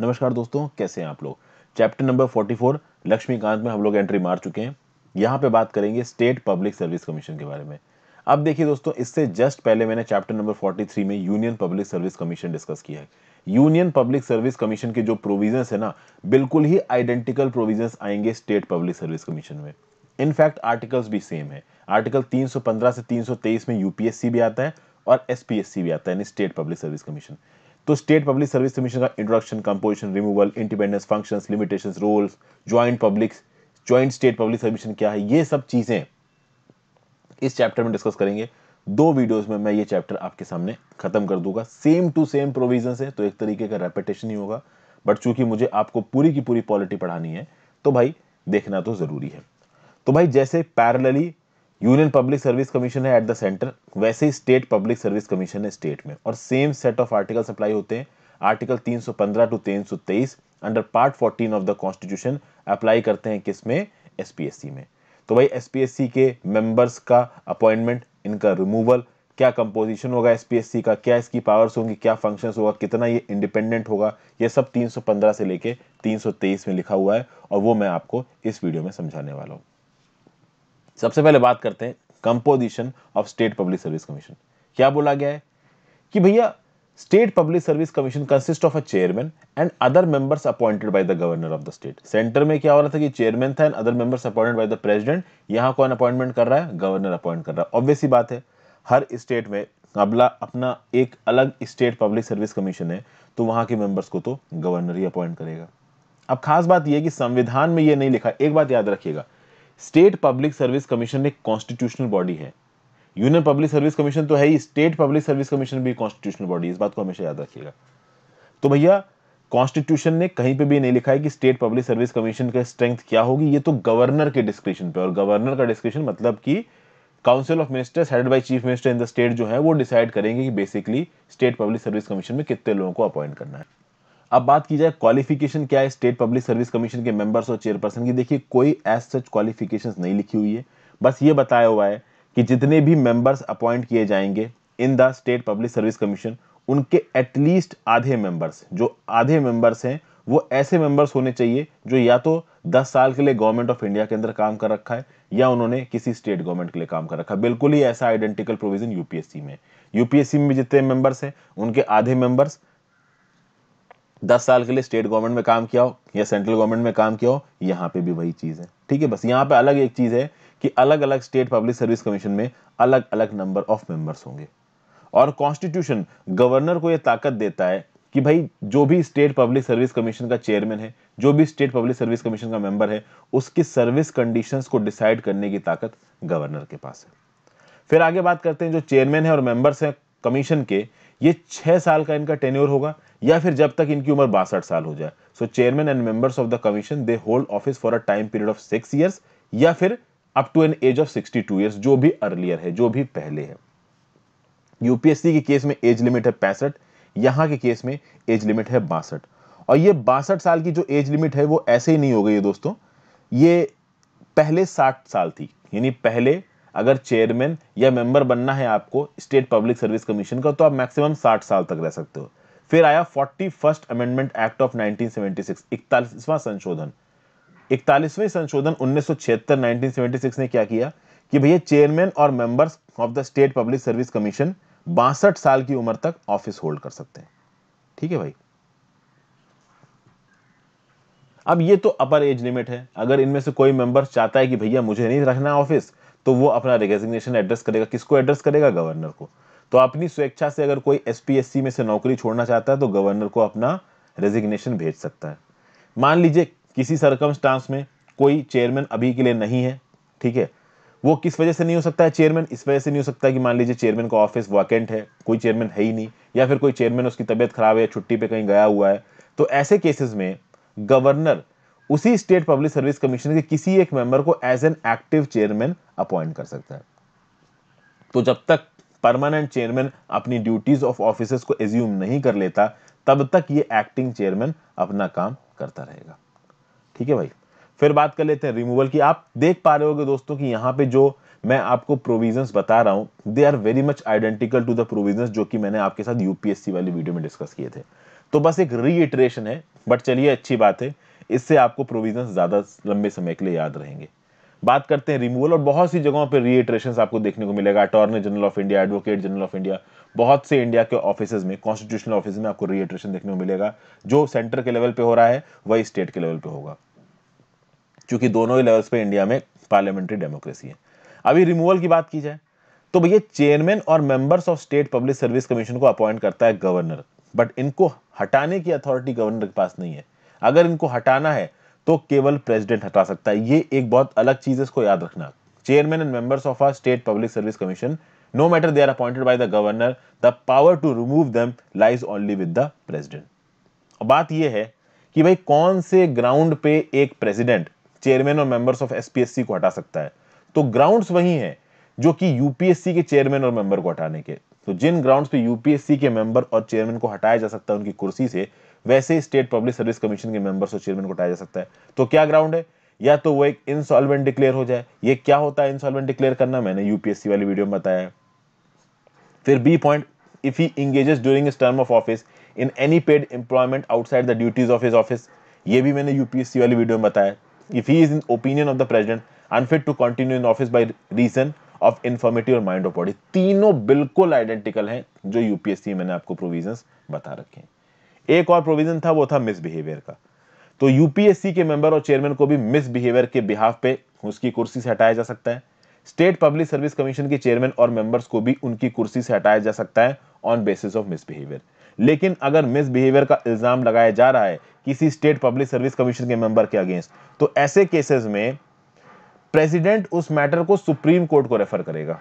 नमस्कार दोस्तों कैसे हैं आप लोग चैप्टर नंबर 44 लक्ष्मीकांत में हम लोग एंट्री मार चुके हैं यहाँ पे बात करेंगे स्टेट पब्लिक सर्विस कमीशन के बारे में अब देखिए दोस्तों इससे जस्ट पहले मैंने चैप्टर नंबर 43 में union public service commission discuss किया है यूनियन पब्लिक सर्विस कमीशन के जो प्रोविजन है ना बिल्कुल ही आइडेंटिकल प्रोविजन आएंगे स्टेट पब्लिक सर्विस कमीशन में इनफैक्ट आर्टिकल्स भी सेम है आर्टिकल 315 से 323 में यूपीएससी भी आता है और एसपीएससी भी आता है यानी स्टेट पब्लिक सर्विस कमीशन तो स्टेट पब्लिक सर्विस कमीशन का introduction composition removal independence function limitation roles joint public joint state public service क्या है ये सब चीज़ें इस चैप्टर में डिस्कस करेंगे दो वीडियोस में मैं ये चैप्टर आपके सामने खत्म कर दूंगा सेम टू सेम प्रोविजन है तो एक तरीके का रेपिटेशन ही होगा बट चूंकि मुझे आपको पूरी की पूरी पॉलिटी पढ़ानी है तो भाई देखना तो ज़रूरी है तो भाई जैसे parallelly union public service commission है एट द सेंटर वैसे ही स्टेट पब्लिक सर्विस कमीशन है स्टेट में और same set of article apply होते हैं article 315 to 323 under part 14 of the constitution apply करते हैं किस में एसपीएससी में तो भाई एसपीएससी के मेंबर्स का अपॉइंटमेंट इनका रिमूवल क्या कंपोजिशन होगा एसपीएससी का क्या इसकी पावर्स होंगी क्या फंक्शन होगा कितना ये इंडिपेंडेंट होगा ये सब 315 से लेके 323 में लिखा हुआ है और वो मैं आपको इस वीडियो में समझाने वाला हूँ सबसे पहले बात करते हैं composition of state public service commission क्या बोला गया है कि भैया state public service commission consist of a chairman and other members appointed by the governor of the state centre में क्या हो रहा था कि चेयरमैन था and other members appointed by the president यहां कौन अपॉइंटमेंट कर रहा है गवर्नर अपॉइंट कर रहा है ऑब्वियसली बात है हर स्टेट में अबला अपना एक अलग स्टेट पब्लिक सर्विस कमीशन है तो वहां के मेंबर्स को तो गवर्नर ही अपॉइंट करेगा अब खास बात यह कि संविधान में यह नहीं लिखा एक बात याद रखिएगा स्टेट पब्लिक सर्विस कमीशन एक कॉन्स्टिट्यूशनल बॉडी है यूनियन पब्लिक सर्विस कमीशन तो है ही स्टेट पब्लिक सर्विस कमीशन भी कॉन्स्टिट्यूशनल बॉडी इस बात को हमेशा याद रखिएगा तो भैया कॉन्स्टिट्यूशन ने कहीं पे भी नहीं लिखा है कि स्टेट पब्लिक सर्विस कमीशन का स्ट्रेंथ क्या होगी ये तो गवर्नर के डिस्क्रिप्शन पे और गवर्नर का डिस्क्रिप्शन मतलब कि council of ministers head by chief minister in the state जो है वो डिसाइड करेंगे कि basically state public service commission में कितने लोगों को अपॉइंट करना है अब बात की जाए क्वालिफिकेशन क्या है स्टेट पब्लिक सर्विस कमीशन के मेंबर्स और चेयरपर्सन की देखिए कोई एज सच क्वालिफिकेशन नहीं लिखी हुई है बस ये बताया हुआ है कि जितने भी मेंबर्स अपॉइंट किए जाएंगे in the state public service commission उनके एटलीस्ट आधे मेंबर्स जो आधे मेंबर्स हैं वो ऐसे मेंबर्स होने चाहिए जो या तो 10 साल के लिए गवर्नमेंट ऑफ इंडिया के अंदर काम कर रखा है या उन्होंने किसी स्टेट गवर्नमेंट के लिए काम कर रखा है बिल्कुल ही ऐसा आइडेंटिकल प्रोविजन यूपीएससी में यूपीएससी में जितने मेंबर्स हैं उनके आधे मेंबर्स दस साल के लिए स्टेट गवर्नमेंट में काम किया हो या सेंट्रल गवर्नमेंट में काम किया हो यहाँ पे भी वही चीज़ है ठीक है बस यहाँ पे अलग एक चीज़ है कि अलग अलग स्टेट पब्लिक सर्विस कमीशन में अलग अलग नंबर ऑफ मेंबर्स होंगे और कॉन्स्टिट्यूशन गवर्नर को यह ताकत देता है कि भाई जो भी स्टेट पब्लिक सर्विस कमीशन का चेयरमैन है जो भी स्टेट पब्लिक सर्विस कमीशन का मेंबर है उसकी सर्विस कंडीशंस को डिसाइड करने की ताकत गवर्नर के पास है फिर आगे बात करते हैं जो चेयरमैन है और मेंबर्स हैं कमीशन के ये छह साल का इनका टेन्योर होगा या फिर जब तक इनकी उम्र बासठ साल हो जाए so chairman and members of the commission they hold office for a time period of six years या फिर up to an age of sixty two years जो भी अर्लियर है जो भी पहले है यूपीएससी के केस में एज लिमिट है पैंसठ यहां के केस में एज लिमिट है बासठ और ये बासठ साल की जो एज लिमिट है वो ऐसे ही नहीं हो गई है दोस्तों ये पहले साठ साल थी यानी पहले अगर चेयरमैन या मेंबर बनना है आपको स्टेट पब्लिक सर्विस कमीशन का तो आप मैक्सिमम 60 साल तक रह सकते हो फिर आया forty first amendment act of 1976 इकतालीसवां संशोधन इकतालीसवें संशोधन 1976 1976 ने क्या किया कि भैया चेयरमैन और members of the state public service commission बासठ साल की उम्र तक ऑफिस होल्ड कर सकते हैं ठीक है भाई अब ये तो अपर एज लिमिट है अगर इनमें से कोई मेंबर चाहता है कि भैया मुझे नहीं रखना ऑफिस तो वो अपना रेजिग्नेशन एड्रेस करेगा किसको एड्रेस करेगा गवर्नर को तो अपनी स्वेच्छा से अगर कोई एस पी में से नौकरी छोड़ना चाहता है तो गवर्नर को अपना रेजिग्नेशन भेज सकता है मान लीजिए किसी सरकम में कोई चेयरमैन अभी के लिए नहीं है ठीक है वो किस वजह से नहीं हो सकता है चेयरमैन इस वजह से नहीं हो सकता कि मान लीजिए चेयरमैन का ऑफिस वैकेंट है कोई चेयरमैन है ही नहीं या फिर कोई चेयरमैन उसकी तबीयत खराब है छुट्टी पे कहीं गया हुआ है तो ऐसे केसेस में गवर्नर उसी स्टेट पब्लिक सर्विस कमीशन के किसी एक मेंबर को as an active chairman appoint कर सकता है तो जब तक परमानेंट चेयरमैन अपनी ड्यूटीज ऑफ ऑफिसर्स को एज्यूम नहीं कर लेता तब तक ये एक्टिंग चेयरमैन अपना काम करता रहेगा ठीक है भाई फिर बात कर लेते हैं रिमूवल की आप देख पा रहे हो दोस्तों कि यहाँ पे जो मैं आपको प्रोविजंस बता रहा हूँ they are very much identical to the provisions जो कि मैंने आपके साथ यूपीएससी वाली वीडियो में डिस्कस किए थे तो बस एक रीइटरेशन है बट चलिए अच्छी बात है इससे आपको प्रोविजन ज़्यादा लंबे समय के लिए याद रहेंगे बात करते हैं रिमूवल और बहुत सी जगहों पर रिएट्रेशन आपको देखने को मिलेगा attorney general of India advocate general of India बहुत से इंडिया के ऑफिस में कॉन्स्टिट्यूशनल ऑफिस में आपको रिएट्रेशन देखने को मिलेगा जो सेंटर के लेवल पे हो रहा है वही स्टेट के लेवल पे होगा क्योंकि दोनों ही लेवल्स पे इंडिया में पार्लियामेंट्री डेमोक्रेसी है अभी रिमूवल की बात की जाए तो भैया चेयरमैन और members of state public service commission को अपॉइंट करता है गवर्नर बट इनको हटाने की अथॉरिटी गवर्नर के पास नहीं है अगर इनको हटाना है तो केवल प्रेसिडेंट हटा सकता है ये एक बहुत अलग चीज है इसको याद रखना chairman and members of our state public service commission no matter they are appointed by the governor the power to remove them lies only with the president बात यह है कि भाई कौन से ग्राउंड पे एक प्रेसिडेंट चेयरमैन और मेंबर्स ऑफ एसपीएससी को हटा सकता है तो ग्राउंड्स वही है जो कि यूपीएससी के चेयरमैन और मेंबर को हटाने के तो जिन ग्राउंड्स पे यूपीएससी के मेंबर और चेयरमैन को हटाया जा सकता है उनकी कुर्सी से वैसे ही स्टेट पब्लिक सर्विस कमीशन के मेंबर्स और चेयरमैन को हटाया जा सकता है तो क्या ग्राउंड है या तो वो एक इंसॉल्वेंट डिक्लेयर हो जाए ये क्या होता है इंसॉल्वेंट डिक्लेयर करना मैंने यूपीएससी वाली वीडियो में बताया फिर B point if he engages during term of office in any paid employment outside the duties of his office ये भी मैंने यूपीएससी वाली वीडियो में बताया if he is in opinion of the president unfit to continue in office by reason of informative और mind of body तीनों बिल्कुल identical हैं जो यूपीएससी मैंने आपको प्रोविजन बता रखे हैं एक और प्रोविजन था वो था मिसबिहेवियर का तो यूपीएससी के मेंबर और चेयरमैन को भी मिसबिहेवियर के बिहाफ पे उसकी कुर्सी से हटाया जा सकता है स्टेट पब्लिक सर्विस कमीशन के चेयरमैन और मेंबर्स को भी उनकी कुर्सी से हटाया जा सकता है ऑन बेसिस ऑफ मिसबिहेवियर लेकिन अगर मिसबिहेवियर का इल्जाम लगाया जा रहा है किसी स्टेट पब्लिक सर्विस कमीशन के मेंबर के अगेंस्ट तो ऐसे केसेस में प्रेसिडेंट उस मैटर को सुप्रीम कोर्ट को रेफर करेगा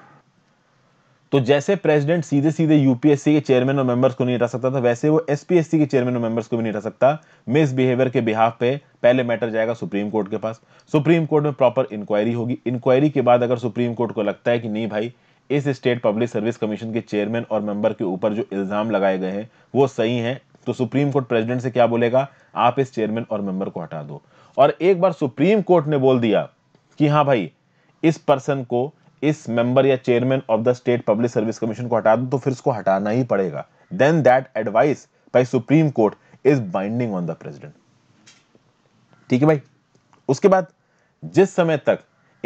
तो जैसे प्रेसिडेंट सीधे सीधे यूपीएससी के चेयरमैन और मेंबर्स को नहीं हटा सकता था तो वैसे वो एसपीएससी के चेयरमैन और मेंबर्स को भी नहीं हटा सकता मिस बिहेवियर के बिहाफ पे पहले मैटर जाएगा सुप्रीम कोर्ट के पास सुप्रीम कोर्ट में प्रॉपर इंक्वायरी होगी इंक्वायरी के बाद अगर सुप्रीम कोर्ट को लगता है कि नहीं भाई इस स्टेट पब्लिक सर्विस कमीशन के चेयरमैन और मेंबर के ऊपर जो इल्जाम लगाए गए हैं वो सही है तो सुप्रीम कोर्ट प्रेसिडेंट से क्या बोलेगा आप इस चेयरमैन और मेंबर को हटा दो और एक बार सुप्रीम कोर्ट ने बोल दिया कि हाँ भाई इस पर्सन को इस मेंबर या chairman of the state public service commission को हटा दो तो फिर उसको हटाना ही पड़ेगा then that advice by supreme court is binding on the president ठीक है भाई उसके बाद जिस समय तक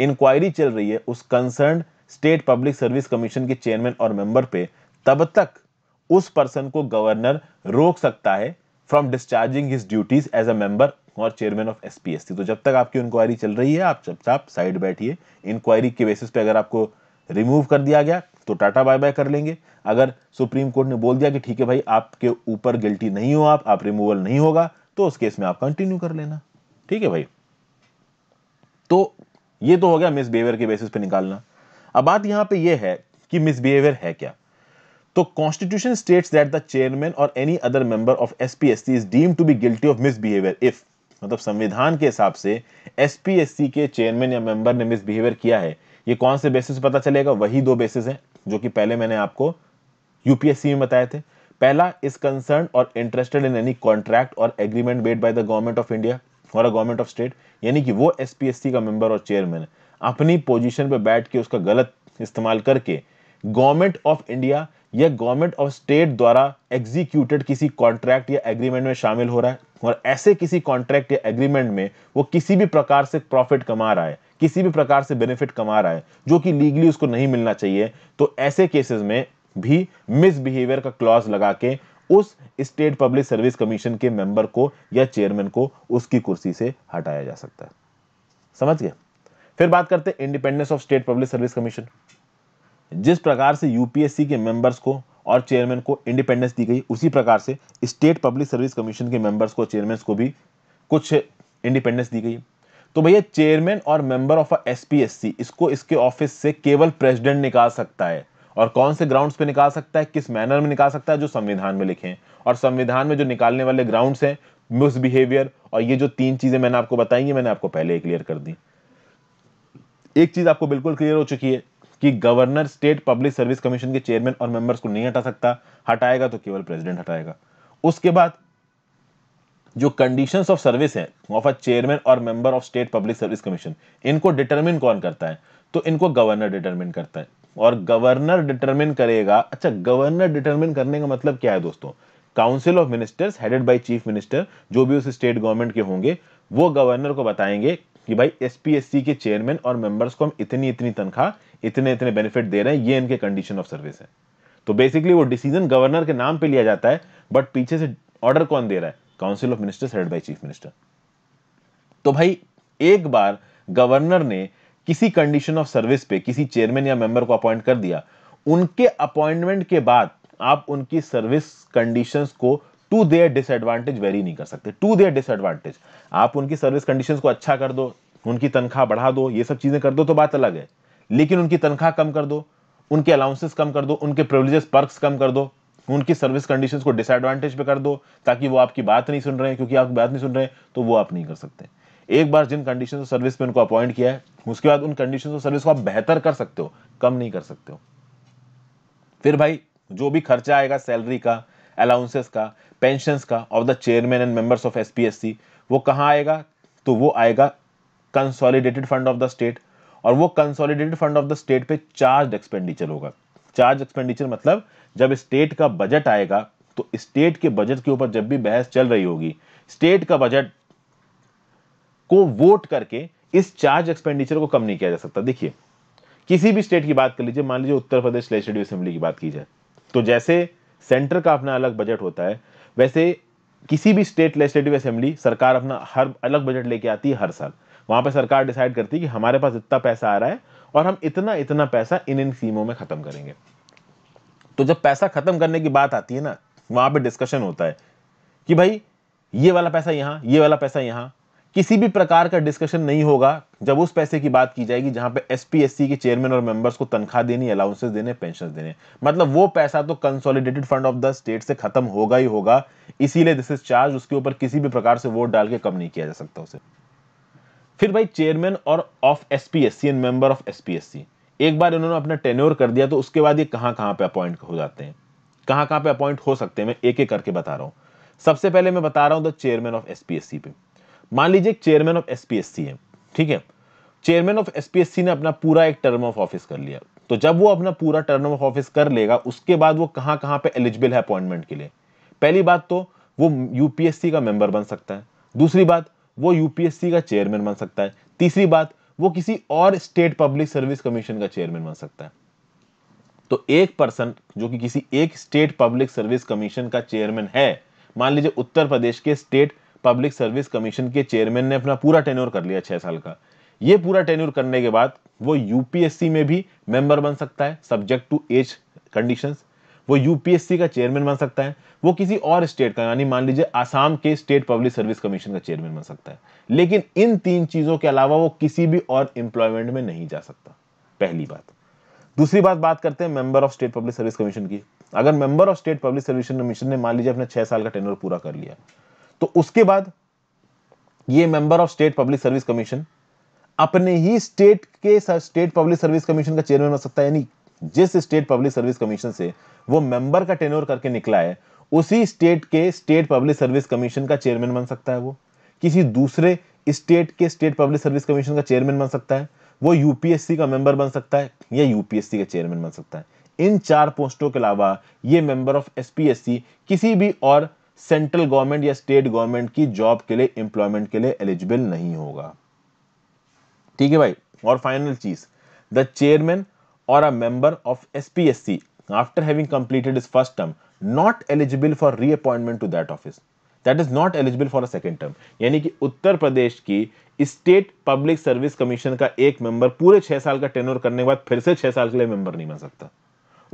इंक्वायरी चल रही है उस concern state public service commission के चेयरमैन और मेंबर पे तब तक उस पर्सन को गवर्नर रोक सकता है from discharging his duties as a member और चेयरमैन ऑफ एसपीएससी तो जब तक आपकी इंक्वायरी चल रही है आप चुपचाप साइड बैठिए इंक्वायरी के बेसिस पे अगर आपको रिमूव कर दिया गया तो टाटा बाय बाय कर लेंगे अगर सुप्रीम कोर्ट ने बोल दिया कि ठीक है भाई आपके ऊपर गिल्टी नहीं हो आप आप रिमूवल नहीं होगा तो उस केस में आप कंटिन्यू कर लेना ठीक है भाई तो ये तो हो गया मिस बिहेवियर के बेसिस पे निकालना अब बात यहां पे ये है कि मिस बिहेवियर है क्या तो constitution states that the chairman और any other member of SPSC is deemed to be guilty of misbehaviour if मतलब संविधान के हिसाब से एसपीएससी के चेयरमैन या मेंबर ने मिसबिहेवियर किया है ये कौन से बेसिस पता चलेगा वही दो बेसिस हैं जो कि पहले मैंने आपको यूपीएससी में बताए थे पहला इज कंसर्न और इंटरेस्टेड इन एनी कॉन्ट्रैक्ट और agreement made by the government of India और अ गवर्नमेंट ऑफ स्टेट यानी कि वो एसपीएससी का मेंबर और चेयरमैन अपनी पोजीशन पे बैठ के उसका गलत इस्तेमाल करके गवर्नमेंट ऑफ इंडिया या गवर्नमेंट ऑफ स्टेट द्वारा एग्जीक्यूटेड किसी कॉन्ट्रैक्ट या एग्रीमेंट में शामिल हो रहा है और ऐसे किसी कॉन्ट्रैक्ट या एग्रीमेंट में वो किसी भी प्रकार से प्रॉफिट कमा रहा है किसी भी प्रकार से बेनिफिट कमा रहा है जो कि लीगली उसको नहीं मिलना चाहिए तो ऐसे केसेस में भी मिसबिहेवियर का क्लॉज लगा के उस स्टेट पब्लिक सर्विस कमीशन के मेंबर को या चेयरमैन को उसकी कुर्सी से हटाया जा सकता है समझ गए फिर बात करते हैं independence of state public service commission जिस प्रकार से यूपीएससी के मेंबर्स को और चेयरमैन को इंडिपेंडेंस दी गई उसी प्रकार से स्टेट पब्लिक सर्विस कमीशन के मेंबर्स को चेयरमैन को भी कुछ इंडिपेंडेंस दी गई तो भैया चेयरमैन और member of S P S C इसको इसके ऑफिस से केवल प्रेसिडेंट निकाल सकता है और कौन से ग्राउंड्स पे निकाल सकता है किस मैनर में निकाल सकता है जो संविधान में लिखे हैं और संविधान में जो निकालने वाले ग्राउंड्स हैं मिसबिहेवियर और ये जो तीन चीजें मैंने आपको बताई हैं मैंने आपको पहले ही क्लियर कर दी एक चीज आपको बिल्कुल क्लियर हो चुकी है कि governor state public service commission के चेयरमैन और मेंबर्स को नहीं हटा सकता हटाएगा तो केवल प्रेसिडेंट हटाएगा उसके बाद जो कंडीशन ऑफ सर्विस है ऑफ अ चेयरमैन और member of state public service commission इनको डिटरमिन कौन करता है तो इनको गवर्नर डिटरमिन करता है और गवर्नर डिटरमिन करेगा अच्छा गवर्नर डिटरमिन करने का मतलब क्या है दोस्तों council of ministers headed by chief minister जो भी उस स्टेट गवर्नमेंट के होंगे वो गवर्नर को बताएंगे कि भाई एसपीएससी के चेयरमैन और मेंबर्स को हम इतनी इतनी तनख्वाह इतने इतने बेनिफिट दे रहे हैं ये इनके कंडीशन ऑफ सर्विस है तो बेसिकली वो डिसीजन गवर्नर के नाम पे लिया जाता है बट पीछे से ऑर्डर कौन दे रहा है council of ministers head by chief minister तो भाई एक बार गवर्नर ने किसी कंडीशन ऑफ सर्विस पे किसी चेयरमैन या मेंबर को अपॉइंट कर दिया उनके अपॉइंटमेंट के बाद आप उनकी सर्विस कंडीशंस को टू देयर डिसएडवांटेज वेरी नहीं कर सकते टू देयर डिसएडवांटेज आप उनकी सर्विस कंडीशंस को अच्छा कर दो उनकी तनख्वाह बढ़ा दो ये सब चीजें कर दो तो बात अलग है लेकिन उनकी तनख्वाह कम कर दो उनके अलाउंसेस कम कर दो उनके प्रिवलेजेस पर्क्स कम कर दो उनकी सर्विस कंडीशंस को डिसएडवांटेज पे कर दो ताकि वो आपकी बात नहीं सुन रहे हैं क्योंकि आप बात नहीं सुन रहे हैं तो वो आप नहीं कर सकते एक बार जिन कंडीशन ऑफ सर्विस पे उनको अपॉइंट किया है उसके बाद उन कंडीशन ऑफ सर्विस को आप बेहतर कर सकते हो कम नहीं कर सकते हो फिर भाई जो भी खर्चा आएगा सैलरी का अलाउंसेस का पेंशन का of the chairman and members of S वो कहाँ आएगा तो वो आएगा consolidated fund of the state और वो consolidated fund of the state पे चार्ज एक्सपेंडिचर होगा चार्ज एक्सपेंडिचर मतलब जब स्टेट का बजट आएगा तो स्टेट के बजट के ऊपर जब भी बहस चल रही होगी स्टेट का बजट को वोट करके इस चार्ज एक्सपेंडिचर को कम नहीं किया जा सकता देखिए किसी भी स्टेट की बात कर लीजिए मान लीजिए उत्तर प्रदेश लेजिस्लेटिव असेंबली की बात की जाए तो जैसे सेंटर का अपना अलग बजट होता है वैसे किसी भी स्टेट लेजिस्लेटिव असेंबली सरकार अपना हर अलग बजट लेके आती है हर साल वहां पर सरकार डिसाइड करती है कि हमारे पास इतना पैसा आ रहा है और हम इतना इतना पैसा इन इन सीमों में ख़त्म करेंगे तो जब पैसा ख़त्म करने की बात आती है ना वहां पर डिस्कशन होता है कि भाई ये वाला पैसा यहां ये वाला पैसा यहां किसी भी प्रकार का डिस्कशन नहीं होगा जब उस पैसे की बात की जाएगी जहां पे एसपीएससी के चेयरमैन और मेंबर्स को तनख्वाह देनी अलाउंसेस देने पेंशन देने मतलब वो पैसा तो consolidated fund of the state से खत्म होगा ही होगा इसीलिए दिस इज चार्ज उसके ऊपर किसी भी प्रकार से वोट डाल के कम नहीं किया जा सकता उसे फिर भाई चेयरमैन और of S P S C and member of S P S C एक बार इन्होंने अपना टेन्योर कर दिया तो उसके बाद ये कहाँ कहाँ पे अपॉइंट हो जाते हैं कहाँ कहाँ पे अपॉइंट हो सकते हैं मैं एक एक करके बता रहा हूँ सबसे पहले मैं बता रहा हूँ the chairman of S P S C पे मान लीजिए chairman of S P S C है ठीक है chairman of S P S C ने अपना पूरा एक टर्म ऑफ ऑफिस कर लिया तो जब वो अपना पूरा टर्म ऑफ ऑफिस कर लेगा उसके बाद वो कहाँ कहाँ पे एलिजिबल है अपॉइंटमेंट के लिए पहली बात तो वो यूपीएससी का मेंबर बन सकता है दूसरी बात वो यूपीएससी का चेयरमैन बन सकता है तीसरी बात वो किसी और स्टेट पब्लिक सर्विस कमीशन का चेयरमैन बन सकता है तो एक पर्सन जो कि किसी एक स्टेट पब्लिक सर्विस कमीशन का चेयरमैन है मान लीजिए उत्तर प्रदेश के स्टेट पब्लिक सर्विस कमीशन के चेयरमैन ने अपना पूरा टेन्योर कर लिया छह साल का यह पूरा टेन्योर करने के बाद वो यूपीएससी में भी मेंबर बन सकता है सब्जेक्ट टू एज कंडीशंस वो यूपीएससी का चेयरमैन बन सकता है वो किसी और स्टेट का यानी मान लीजिए आसाम के स्टेट पब्लिक सर्विस कमीशन का चेयरमैन बन सकता है लेकिन इन तीन चीज़ों के अलावा वो किसी भी और इंप्लॉयमेंट में नहीं जा सकता पहली बात दूसरी बात बात करते हैं member of state public service commission की अगर member of state public service commission ने मान लीजिए अपने छह साल का टेनर पूरा कर लिया तो उसके बाद ये member of state public service commission अपने ही स्टेट के स्टेट पब्लिक सर्विस कमीशन का चेयरमैन बन सकता है यानी जिस स्टेट पब्लिक सर्विस कमीशन से वो मेंबर का टेन्योर करके निकला है उसी स्टेट के स्टेट पब्लिक सर्विस कमीशन का चेयरमैन बन सकता है वो किसी दूसरे स्टेट के स्टेट पब्लिक सर्विस कमीशन का चेयरमैन बन सकता है वो यूपीएससी का मेंबर बन सकता है या यूपीएससी का चेयरमैन बन सकता है इन चार पोस्टों के अलावा ये मेंबर ऑफ एसपीएससी किसी भी और सेंट्रल गवर्नमेंट या स्टेट गवर्नमेंट की जॉब के लिए एम्प्लॉयमेंट के लिए एलिजिबल नहीं होगा ठीक है भाई और फाइनल चीज the chairman or a member of SPSC after having completed his first term not eligible for reappointment to that office that is not eligible for a second term यानी कि उत्तर प्रदेश की स्टेट पब्लिक सर्विस कमीशन का एक member पूरे छह साल का tenure करने के बाद फिर से छह साल के लिए मेंबर नहीं बन सकता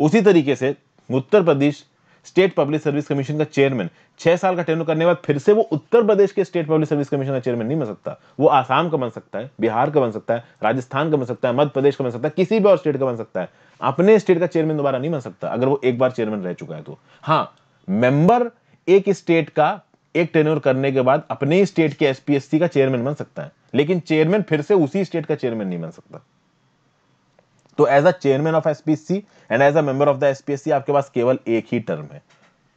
उसी तरीके से Uttar Pradesh state public service commission का चेयरमैन छह साल का टेन्यू करने बाद फिर से वो उत्तर प्रदेश के स्टेट पब्लिक सर्विस कमीशन का चेयरमैन नहीं बन सकता वो आसाम का बन सकता है बिहार का बन सकता है राजस्थान का बन सकता है मध्य प्रदेश का बन सकता है किसी भी और स्टेट का बन सकता है अपने स्टेट का चेयरमैन दोबारा नहीं बन सकता अगर वो एक बार चेयरमैन रह चुका है तो हाँ मेंबर एक स्टेट का एक टेन्योर करने के बाद अपने ही स्टेट के एसपीएससी का चेयरमैन बन सकता है लेकिन चेयरमैन फिर से उसी स्टेट का चेयरमैन नहीं बन सकता तो as a chairman of SPC and as a member of the SPSC आपके पास केवल एक ही टर्म है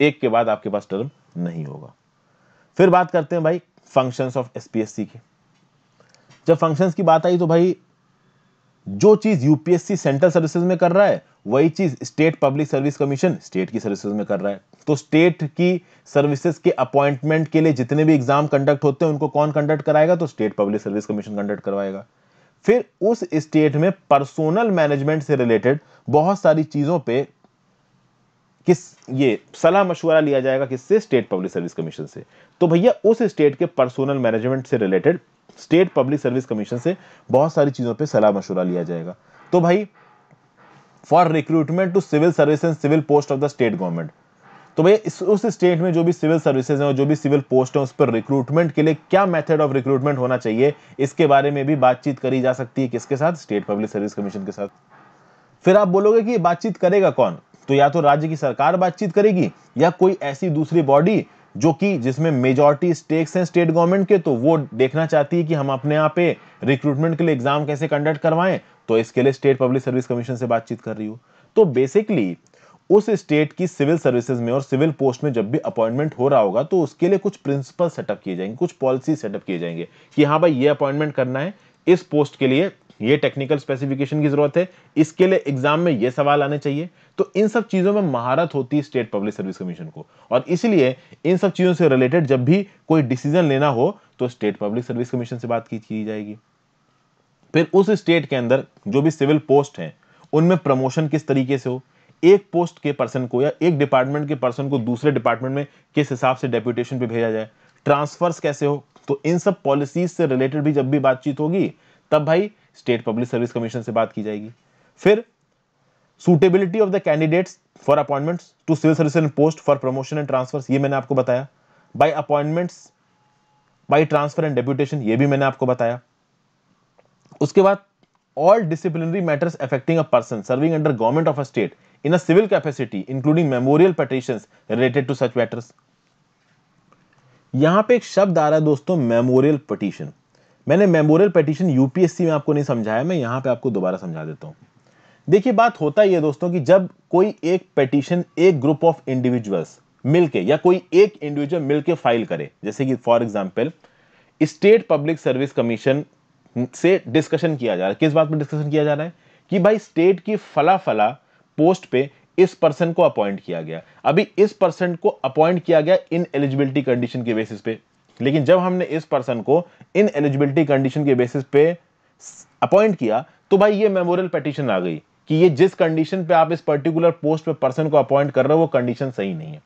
एक के बाद आपके पास टर्म नहीं होगा फिर बात करते हैं भाई फंक्शंस ऑफ एसपीएससी के जब फंक्शंस की बात आई तो भाई जो चीज यूपीएससी सेंट्रल सर्विसेज में कर रहा है वही चीज state public service commission state की सर्विसेज में कर रहा है तो स्टेट की सर्विसेज के अपॉइंटमेंट के लिए जितने भी एग्जाम कंडक्ट होते हैं उनको कौन कंडक्ट कराएगा तो state public service commission conduct करवाएगा फिर उस स्टेट में पर्सोनल मैनेजमेंट से रिलेटेड बहुत सारी चीज़ों पे किस ये सलाह मशवरा लिया जाएगा किससे स्टेट पब्लिक सर्विस कमीशन से तो भैया उस स्टेट के पर्सोनल मैनेजमेंट से related state public service commission से बहुत सारी चीज़ों पे सलाह मशवरा लिया जाएगा तो भाई for recruitment to civil service and civil post of the state government तो भाई इस उस स्टेट में जो भी सिविल सर्विसेज हैं और जो भी सिविल पोस्ट हैं उस पर रिक्रूटमेंट के लिए क्या मेथड ऑफ रिक्रूटमेंट होना चाहिए इसके बारे में भी बातचीत करी जा सकती है किसके साथ स्टेट पब्लिक सर्विस कमीशन के साथ फिर आप बोलोगे कि बातचीत करेगा कौन तो या तो राज्य की सरकार बातचीत करेगी या कोई ऐसी दूसरी बॉडी जो कि जिसमें मेजोरिटी स्टेक्स हैं स्टेट गवर्नमेंट के तो वो देखना चाहती है कि हम अपने यहाँ पे रिक्रूटमेंट के लिए एग्जाम कैसे कंडक्ट करवाएं तो इसके लिए स्टेट पब्लिक सर्विस कमीशन से बातचीत कर रही हूँ तो बेसिकली उस स्टेट की सिविल सर्विसेज में और सिविल पोस्ट में जब भी अपॉइंटमेंट हो रहा होगा तो उसके लिए कुछ प्रिंसिपल सेटअप किए जाएंगे कुछ पॉलिसी सेटअप किए जाएंगे कि हाँ भाई ये अपॉइंटमेंट करना है इस पोस्ट के लिए ये टेक्निकल स्पेसिफिकेशन की जरूरत है इसके लिए एग्जाम में ये सवाल आने चाहिए तो इन सब चीज़ों में महारत होती है स्टेट पब्लिक सर्विस कमीशन को और इसीलिए इन सब चीज़ों से रिलेटेड जब भी कोई डिसीजन लेना हो तो स्टेट पब्लिक सर्विस कमीशन से बात की, जाएगी फिर उस स्टेट के अंदर जो भी सिविल पोस्ट है उनमें प्रमोशन किस तरीके से हो एक पोस्ट के पर्सन को या एक डिपार्टमेंट के पर्सन को दूसरे डिपार्टमेंट में किस हिसाब से डेप्यूटेशन पे भेजा जाए ट्रांसफर्स कैसे हो तो इन सब पॉलिसीज से रिलेटेड भी जब भी बातचीत होगी तब भाई स्टेट पब्लिक सर्विस कमीशन से बात की जाएगी फिर suitability of the candidates for appointments to civil service and post for promotion and transfers ये मैंने आपको बताया by appointments by transfer and deputation ये भी मैंने आपको बताया उसके बाद all disciplinary matters affecting a person serving under government of a state in a civil capacity including memorial petitions related to such matters यहां पे एक शब्द आ रहा है दोस्तों मेमोरियल पटिशन मैंने मेमोरियल पटिशन यूपीएससी में आपको नहीं समझाया मैं यहां पे आपको दोबारा समझा देता हूं देखिए बात होता ही है दोस्तों कि जब कोई एक पटिशन एक ग्रुप ऑफ इंडिविजुअल्स मिलके या कोई एक इंडिविजुअल मिलके फाइल करे जैसे कि for example state public service commission से डिस्कशन किया जा रहा है किस बात पर डिस्कशन किया जा रहा है कि भाई स्टेट की फला फला पोस्ट पे इस पर्सन को अपॉइंट किया गया अभी इस पर्सन को अपॉइंट किया गया इन एलिजिबिलिटी कंडीशन के बेसिस पे लेकिन जब हमने इस पर्सन को इन एलिजिबिलिटी कंडीशन के बेसिस पे अपॉइंट किया तो भाई ये मेमोरियल पिटिशन आ गई कि ये जिस कंडीशन पे आप इस पर्टिकुलर पोस्ट पे पर्सन को अपॉइंट कर रहे हो वो कंडीशन सही नहीं है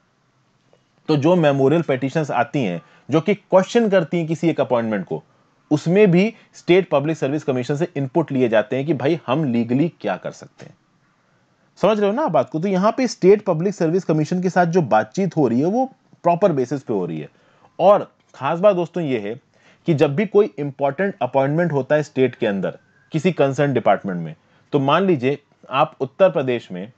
तो जो मेमोरियल पिटिशंस आती हैं जो कि क्वेश्चन करती हैं किसी एक अपॉइंटमेंट को उसमें भी स्टेट पब्लिक सर्विस कमीशन से इनपुट लिए जाते हैं कि भाई हम लीगली क्या कर सकते हैं समझ रहे हो ना बात को तो यहां पे स्टेट पब्लिक सर्विस कमीशन के साथ जो बातचीत हो रही है वो प्रॉपर बेसिस पे हो रही है और खास बात दोस्तों ये है कि जब भी कोई इंपॉर्टेंट अपॉइंटमेंट होता है स्टेट के अंदर किसी कंसर्न डिपार्टमेंट में तो मान लीजिए आप उत्तर प्रदेश में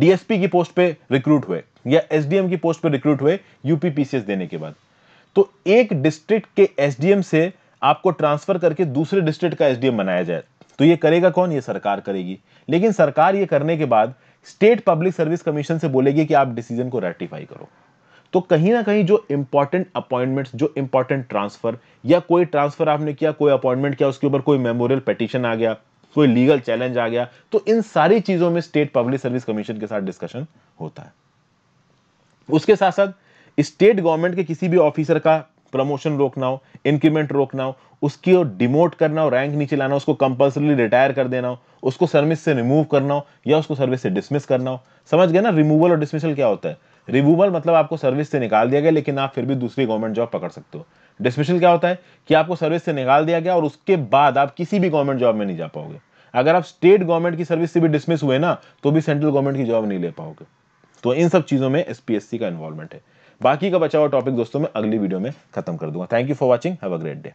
डीएसपी की पोस्ट पे रिक्रूट हुए या एसडीएम की पोस्ट पे रिक्रूट हुए यूपीपीसीएस देने के बाद तो एक डिस्ट्रिक्ट के एसडीएम से आपको ट्रांसफर करके दूसरे डिस्ट्रिक्ट का एसडीएम बनाया जाए तो ये करेगा कौन ये सरकार करेगी लेकिन सरकार ये करने के बाद स्टेट पब्लिक सर्विस कमीशन से बोलेगी कि आप डिसीजन को रेटिफाई करो तो कहीं ना कहीं जो इंपॉर्टेंट अपॉइंटमेंट्स जो इंपॉर्टेंट ट्रांसफर या कोई ट्रांसफर आपने किया कोई अपॉइंटमेंट किया उसके ऊपर कोई मेमोरियल पटिशन आ गया कोई लीगल चैलेंज आ गया तो इन सारी चीजों में स्टेट पब्लिक सर्विस कमीशन के साथ डिस्कशन होता है उसके साथ साथ स्टेट गवर्नमेंट के किसी भी ऑफिसर का प्रमोशन रोकना हो इंक्रीमेंट रोकना हो उसकी और डिमोट करना हो रैंक नीचे लाना हो उसको कंपल्सरी रिटायर कर देना हो उसको सर्विस से रिमूव करना हो या उसको सर्विस से डिसमिस करना हो समझ गए ना रिमूवल और डिसमिसल क्या होता है रिमूवल मतलब आपको सर्विस से निकाल दिया गया लेकिन आप फिर भी दूसरी गवर्नमेंट जॉब पकड़ सकते हो डिसमिसल क्या होता है कि आपको सर्विस से निकाल दिया गया और उसके बाद आप किसी भी गवर्नमेंट जॉब में नहीं जा पाओगे अगर आप स्टेट गवर्नमेंट की सर्विस से भी डिसमिस हुए ना तो भी सेंट्रल गवर्नमेंट की जॉब नहीं ले पाओगे तो इन सब चीज़ों में एसपीएससी का इन्वॉल्वमेंट है बाकी का बचा हुआ टॉपिक दोस्तों मैं अगली वीडियो में खत्म कर दूंगा thank you for watching have a great day